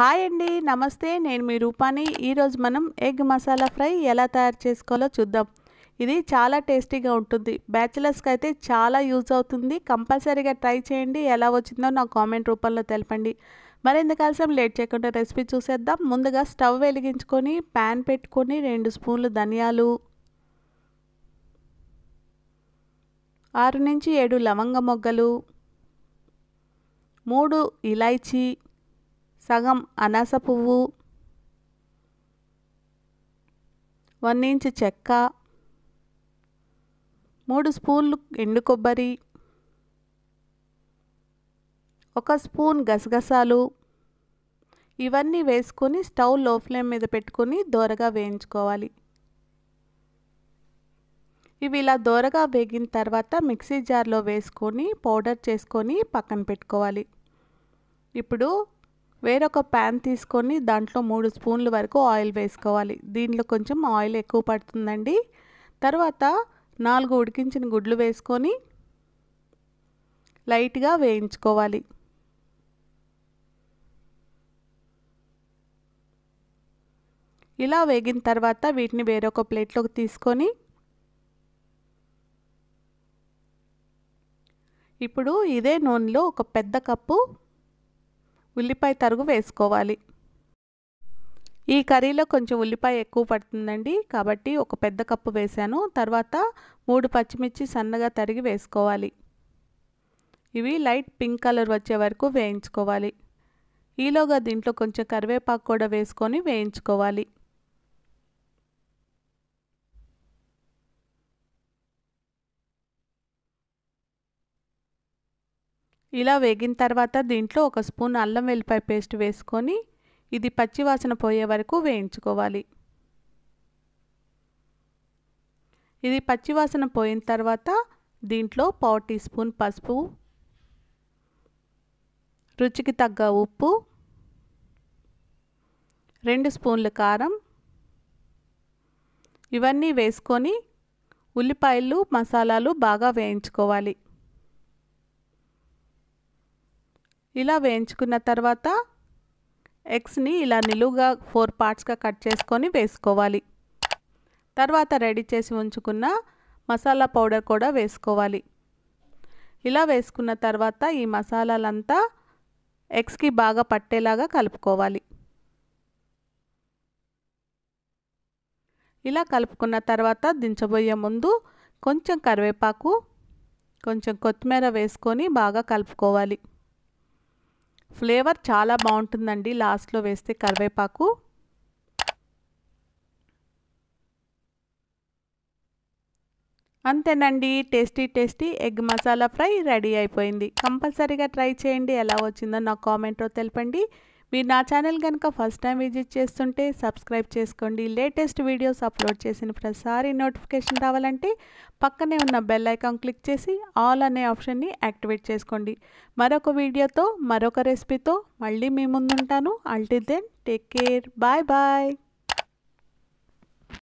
hi అండి నమస్తే నేను మీ రూపాని ఈరోజు మనం ఎగ్ మసాలా ఫ్రై ఎలా తయారు చేసుకోవాలో చూద్దాం ఇది చాలా టేస్టీగా ఉంటుంది బ్యాచిలర్స్కి అయితే చాలా యూజ్ అవుతుంది కంపల్సరీగా ట్రై చేయండి ఎలా వచ్చిందో నా కామెంట్ రూపంలో తెలపండి మరెందుకు ఆలస్యం లేట్ చేయకుండా రెసిపీ చూసేద్దాం ముందుగా స్టవ్ వెలిగించుకొని ప్యాన్ పెట్టుకొని రెండు స్పూన్లు ధనియాలు ఆరు నుంచి ఏడు లవంగ మొగ్గలు మూడు ఇలాయచీ సగం అనాస పువ్వు వన్ ఇంచ్ చెక్క మూడు స్పూన్లు ఎండు కొబ్బరి ఒక స్పూన్ గసగసాలు ఇవన్నీ వేసుకొని స్టవ్ లో ఫ్లేమ్ మీద పెట్టుకొని దోరగా వేయించుకోవాలి ఇవి ఇలా దోరగా వేగిన తర్వాత మిక్సీ జార్లో వేసుకొని పౌడర్ చేసుకొని పక్కన పెట్టుకోవాలి ఇప్పుడు వేరొక ప్యాన్ తీసుకొని దాంట్లో మూడు స్పూన్ల వరకు ఆయిల్ వేసుకోవాలి దీంట్లో కొంచెం ఆయిల్ ఎక్కువ పడుతుందండి తర్వాత నాలుగు ఉడికించిన గుడ్లు వేసుకొని లైట్గా వేయించుకోవాలి ఇలా వేగిన తర్వాత వీటిని వేరొక ప్లేట్లోకి తీసుకొని ఇప్పుడు ఇదే నూనెలో ఒక పెద్ద కప్పు ఉల్లిపాయ తరుగు వేసుకోవాలి ఈ కర్రీలో కొంచెం ఉల్లిపాయ ఎక్కువ పడుతుందండి కాబట్టి ఒక పెద్ద కప్పు వేసాను తర్వాత మూడు పచ్చిమిర్చి సన్నగా తరిగి వేసుకోవాలి ఇవి లైట్ పింక్ కలర్ వచ్చే వరకు వేయించుకోవాలి ఈలోగా దీంట్లో కొంచెం కరివేపాకు కూడా వేసుకొని వేయించుకోవాలి ఇలా వేగిన తర్వాత దీంట్లో ఒక స్పూన్ అల్లం వెల్లిపాయ పేస్ట్ వేసుకొని ఇది పచ్చివాసన పోయే వరకు వేయించుకోవాలి ఇది పచ్చివాసన పోయిన తర్వాత దీంట్లో పావు టీ స్పూన్ పసుపు రుచికి తగ్గ ఉప్పు రెండు స్పూన్లు కారం ఇవన్నీ వేసుకొని ఉల్లిపాయలు మసాలాలు బాగా వేయించుకోవాలి ఇలా వేయించుకున్న తర్వాత ఎగ్స్ని ఇలా నిలువుగా ఫోర్ పార్ట్స్గా కట్ చేసుకొని వేసుకోవాలి తర్వాత రెడీ చేసి ఉంచుకున్న మసాలా పౌడర్ కూడా వేసుకోవాలి ఇలా వేసుకున్న తర్వాత ఈ మసాలాలంతా ఎగ్స్కి బాగా పట్టేలాగా కలుపుకోవాలి ఇలా కలుపుకున్న తర్వాత దించబోయే ముందు కొంచెం కరివేపాకు కొంచెం కొత్తిమీర వేసుకొని బాగా కలుపుకోవాలి ఫ్లేవర్ చాలా బాగుంటుందండి లాస్ట్లో వేస్తే కరివేపాకు అంతేనండి tasty tasty egg masala fry ready అయిపోయింది కంపల్సరీగా ట్రై చేయండి ఎలా వచ్చిందో నా కామెంట్లో తెలిపండి మీరు నా ఛానల్ కనుక ఫస్ట్ టైం విజిట్ చేస్తుంటే సబ్స్క్రైబ్ చేసుకోండి లేటెస్ట్ వీడియోస్ అప్లోడ్ చేసిన ప్రతిసారి నోటిఫికేషన్ రావాలంటే పక్కనే ఉన్న బెల్ ఐకాన్ క్లిక్ చేసి ఆల్ అనే ఆప్షన్ని యాక్టివేట్ చేసుకోండి మరొక వీడియోతో మరొక రెసిపీతో మళ్ళీ మీ ముందుంటాను అల్టీ then take care bye bye